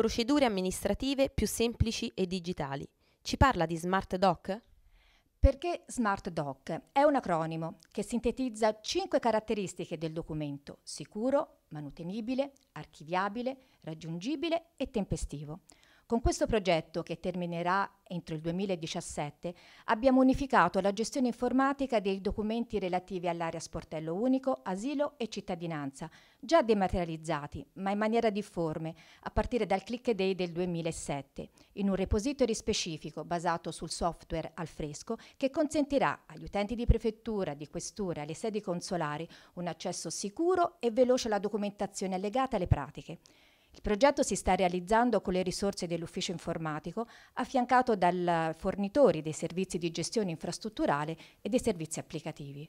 procedure amministrative più semplici e digitali. Ci parla di Smart Doc? Perché Smart Doc è un acronimo che sintetizza cinque caratteristiche del documento: sicuro, manutenibile, archiviabile, raggiungibile e tempestivo. Con questo progetto, che terminerà entro il 2017, abbiamo unificato la gestione informatica dei documenti relativi all'area sportello unico, asilo e cittadinanza, già dematerializzati, ma in maniera difforme, a partire dal Click Day del 2007, in un repository specifico basato sul software al fresco che consentirà agli utenti di prefettura, di questura, e alle sedi consolari un accesso sicuro e veloce alla documentazione allegata alle pratiche. Il progetto si sta realizzando con le risorse dell'ufficio informatico, affiancato dal fornitore dei servizi di gestione infrastrutturale e dei servizi applicativi.